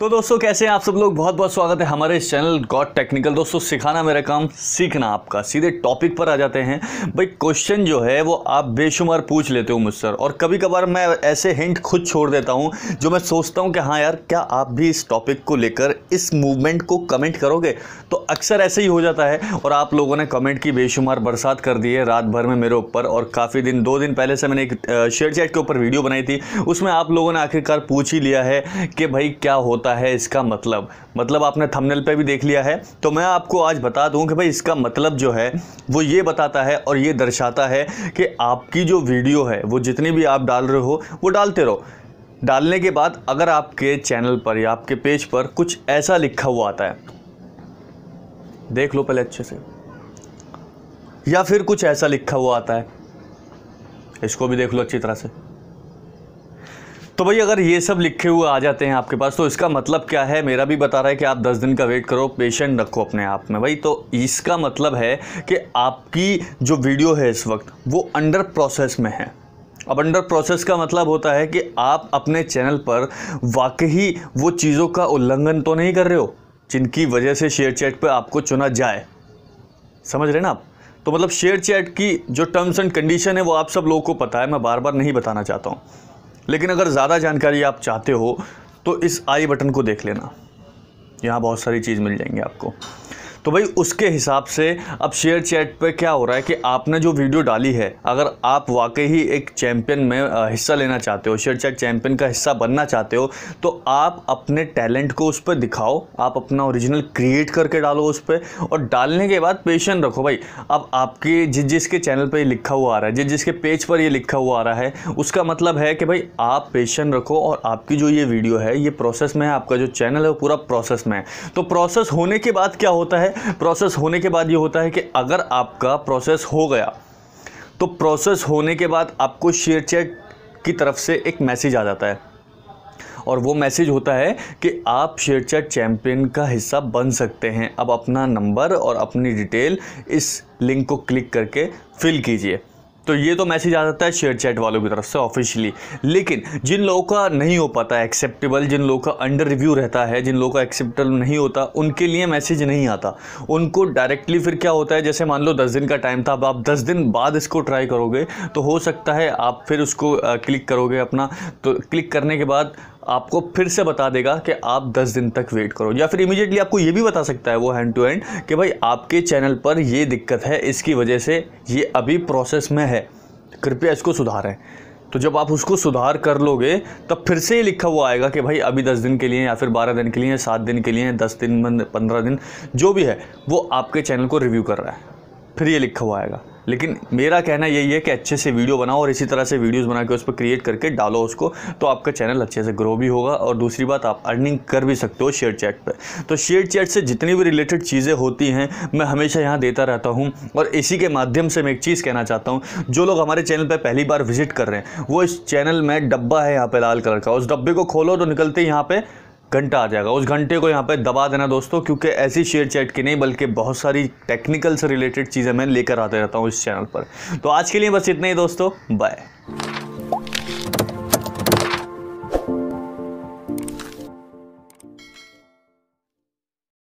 तो दोस्तों कैसे हैं आप सब लोग बहुत बहुत स्वागत है हमारे इस चैनल गॉड टेक्निकल दोस्तों सिखाना मेरा काम सीखना आपका सीधे टॉपिक पर आ जाते हैं भाई क्वेश्चन जो है वो आप बेशुमार पूछ लेते हो मुझसे और कभी कभार मैं ऐसे हिंट खुद छोड़ देता हूँ जो मैं सोचता हूँ कि हाँ यार क्या आप भी इस टॉपिक को लेकर इस मूवमेंट को कमेंट करोगे तो अक्सर ऐसे ही हो जाता है और आप लोगों ने कमेंट की बेशुमार बरसात कर दी है रात भर में मेरे ऊपर और काफ़ी दिन दो दिन पहले से मैंने एक शेयर चैट के ऊपर वीडियो बनाई थी उसमें आप लोगों ने आखिरकार पूछ ही लिया है कि भाई क्या होता होता है इसका मतलब मतलब आपने थंबनेल पे भी देख लिया है तो मैं आपको आज बता दूं कि भाई इसका मतलब जो है वो ये बताता है और ये दर्शाता है कि आपकी जो वीडियो है वो जितनी भी आप डाल रहे हो वो डालते रहो डालने के बाद अगर आपके चैनल पर या आपके पेज पर कुछ ऐसा लिखा हुआ आता है देख लो पहले अच्छे से या फिर कुछ ऐसा लिखा हुआ आता है इसको भी देख लो अच्छी तरह से तो भाई अगर ये सब लिखे हुए आ जाते हैं आपके पास तो इसका मतलब क्या है मेरा भी बता रहा है कि आप 10 दिन का वेट करो पेशेंट रखो अपने आप में भाई तो इसका मतलब है कि आपकी जो वीडियो है इस वक्त वो अंडर प्रोसेस में है अब अंडर प्रोसेस का मतलब होता है कि आप अपने चैनल पर वाकई वो चीज़ों का उल्लंघन तो नहीं कर रहे हो जिनकी वजह से शेयर चैट पर आपको चुना जाए समझ रहे ना आप तो मतलब शेयर चैट की जो टर्म्स एंड कंडीशन है वो आप सब लोगों को पता है मैं बार बार नहीं बताना चाहता हूँ लेकिन अगर ज़्यादा जानकारी आप चाहते हो तो इस आई बटन को देख लेना यहाँ बहुत सारी चीज़ मिल जाएंगी आपको तो भाई उसके हिसाब से अब शेयर चैट पे क्या हो रहा है कि आपने जो वीडियो डाली है अगर आप वाकई ही एक चैम्पियन में हिस्सा लेना चाहते हो शेयर चैट चैम्पियन का हिस्सा बनना चाहते हो तो आप अपने टैलेंट को उस पर दिखाओ आप अपना ओरिजिनल क्रिएट करके डालो उस पर और डालने के बाद पेशेंट रखो भाई अब आपके जिस जिसके चैनल पर ये लिखा हुआ आ रहा है जिस जिसके पेज पर ये लिखा हुआ आ रहा है उसका मतलब है कि भाई आप पेशेंट रखो और आपकी जो ये वीडियो है ये प्रोसेस में है आपका जो चैनल है वो पूरा प्रोसेस में है तो प्रोसेस होने के बाद क्या होता है प्रोसेस होने के बाद ये होता है कि अगर आपका प्रोसेस हो गया तो प्रोसेस होने के बाद आपको शेयर चैट की तरफ से एक मैसेज आ जाता है और वो मैसेज होता है कि आप शेयर चैट चैम्पियन का हिस्सा बन सकते हैं अब अपना नंबर और अपनी डिटेल इस लिंक को क्लिक करके फिल कीजिए तो ये तो मैसेज आ जाता है शेयर चैट वालों की तरफ से ऑफिशियली लेकिन जिन लोगों का नहीं हो पाता है एक्सेप्टेबल जिन लोगों का अंडर रिव्यू रहता है जिन लोगों का एक्सेप्टेबल नहीं होता उनके लिए मैसेज नहीं आता उनको डायरेक्टली फिर क्या होता है जैसे मान लो दस दिन का टाइम था अब आप दस दिन बाद इसको ट्राई करोगे तो हो सकता है आप फिर उसको क्लिक करोगे अपना तो क्लिक करने के बाद आपको फिर से बता देगा कि आप 10 दिन तक वेट करो या फिर इमीडिएटली आपको ये भी बता सकता है वो हैंड टू हैंड कि भाई आपके चैनल पर ये दिक्कत है इसकी वजह से ये अभी प्रोसेस में है कृपया इसको सुधारें तो जब आप उसको सुधार कर लोगे तब फिर से ये लिखा हुआ आएगा कि भाई अभी दस दिन के लिए या फिर बारह दिन के लिए सात दिन के लिए दस दिन पंद्रह दिन जो भी है वो आपके चैनल को रिव्यू कर रहा है फिर ये लिखा हुआ आएगा लेकिन मेरा कहना यही है कि अच्छे से वीडियो बनाओ और इसी तरह से वीडियोस बना के उस पर क्रिएट करके डालो उसको तो आपका चैनल अच्छे से ग्रो भी होगा और दूसरी बात आप अर्निंग कर भी सकते हो शेयर चैट पर तो शेयर चैट से जितनी भी रिलेटेड चीज़ें होती हैं मैं हमेशा यहाँ देता रहता हूँ और इसी के माध्यम से मैं एक चीज़ कहना चाहता हूँ जो लोग हमारे चैनल पर पहली बार विजिट कर रहे हैं वो इस चैनल में डब्बा है यहाँ पर लाल कलर का उस डब्बे को खोलो तो निकलते ही यहाँ पर घंटा आ जाएगा उस घंटे को यहाँ पे दबा देना दोस्तों क्योंकि ऐसी शेयर चैट की नहीं बल्कि बहुत सारी टेक्निकल से रिलेटेड चीज़ें मैं लेकर आते रहता हूँ इस चैनल पर तो आज के लिए बस इतना ही दोस्तों बाय